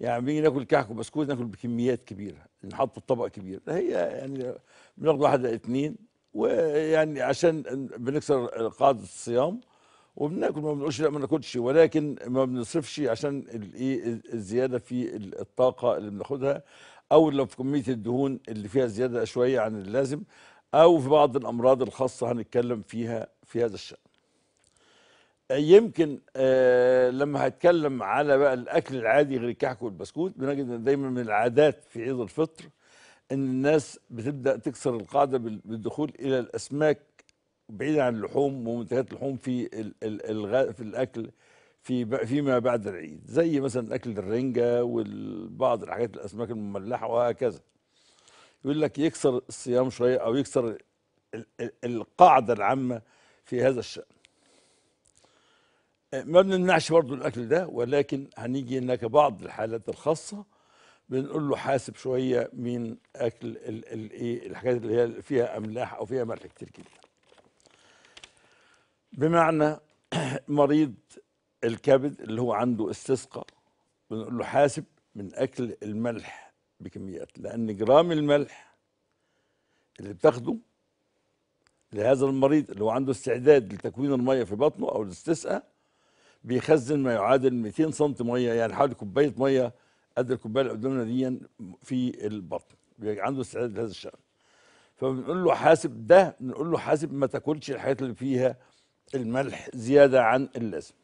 يعني بنيجي ناكل كحك وبسكوت ناكل بكميات كبيره نحط في الطبق كبير هي يعني بناخد واحد اثنين ويعني عشان بنكسر قاعده الصيام وبناكل ما بنقولش لا ما ناكلش ولكن ما بنصرفش عشان الايه الزياده في الطاقه اللي بناخدها او لو في كميه الدهون اللي فيها زياده شويه عن اللازم او في بعض الامراض الخاصه هنتكلم فيها في هذا الشان يمكن آه لما هتكلم على بقى الاكل العادي غير الكحك والبسكوت بنجد ان دايما من العادات في عيد الفطر ان الناس بتبدا تكسر القاعده بالدخول الى الاسماك بعيدا عن اللحوم ومنتجات اللحوم في في الاكل في فيما بعد العيد زي مثلا اكل الرنجه وبعض الحاجات الاسماك المملحه وهكذا يقول لك يكسر الصيام شويه او يكسر القاعده العامه في هذا الشان ما بنمنعش برضه الاكل ده ولكن هنيجي هناك بعض الحالات الخاصه بنقول له حاسب شويه من اكل الايه الحاجات اللي هي فيها املاح او فيها ملح كتير جدا بمعنى مريض الكبد اللي هو عنده استسقاء بنقول له حاسب من اكل الملح بكميات لان جرام الملح اللي بتاخده لهذا المريض اللي هو عنده استعداد لتكوين الميه في بطنه او الاستسقاء بيخزن ما يعادل 200 سم ميه يعني حوالي كوبايه ميه قد الكوبايه اللي قدامنا دي في البطن عنده استعداد لهذا الشأن فبنقول له حاسب ده بنقول له حاسب ما تاكلش الحاجات اللي فيها الملح زياده عن اللازم